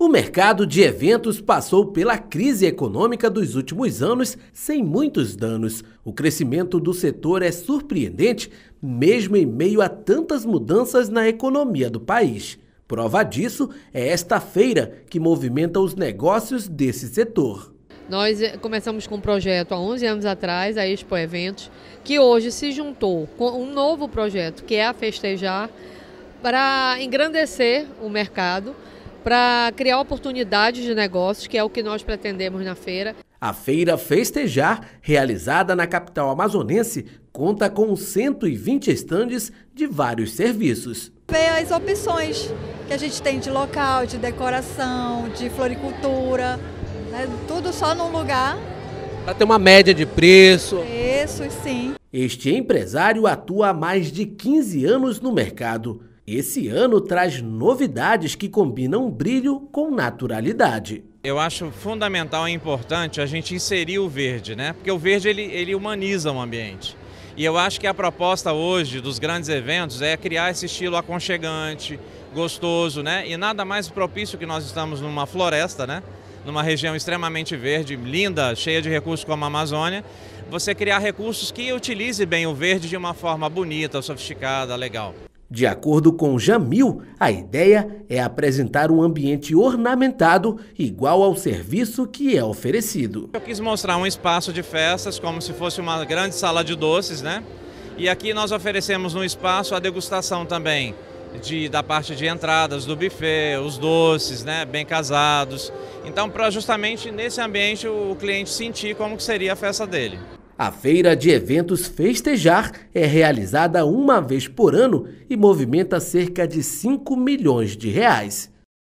O mercado de eventos passou pela crise econômica dos últimos anos sem muitos danos. O crescimento do setor é surpreendente, mesmo em meio a tantas mudanças na economia do país. Prova disso é esta feira que movimenta os negócios desse setor. Nós eh, começamos com um projeto há 11 anos atrás, a Expo Eventos, que hoje se juntou com um novo projeto, que é a Festejar, para engrandecer o mercado para criar oportunidades de negócios, que é o que nós pretendemos na feira. A feira Festejar, realizada na capital amazonense, conta com 120 estandes de vários serviços. Ver as opções que a gente tem de local, de decoração, de floricultura, né? tudo só num lugar. Para ter uma média de preço. Preço, sim. Este empresário atua há mais de 15 anos no mercado. Esse ano traz novidades que combinam brilho com naturalidade. Eu acho fundamental e importante a gente inserir o verde, né? Porque o verde ele, ele humaniza o ambiente. E eu acho que a proposta hoje dos grandes eventos é criar esse estilo aconchegante, gostoso, né? E nada mais propício que nós estamos numa floresta, né? Numa região extremamente verde, linda, cheia de recursos como a Amazônia, você criar recursos que utilize bem o verde de uma forma bonita, sofisticada, legal. De acordo com Jamil, a ideia é apresentar um ambiente ornamentado igual ao serviço que é oferecido. Eu quis mostrar um espaço de festas como se fosse uma grande sala de doces, né? E aqui nós oferecemos no espaço a degustação também de, da parte de entradas do buffet, os doces, né, bem casados. Então, para justamente nesse ambiente o cliente sentir como que seria a festa dele. A feira de eventos Festejar é realizada uma vez por ano e movimenta cerca de 5 milhões de reais.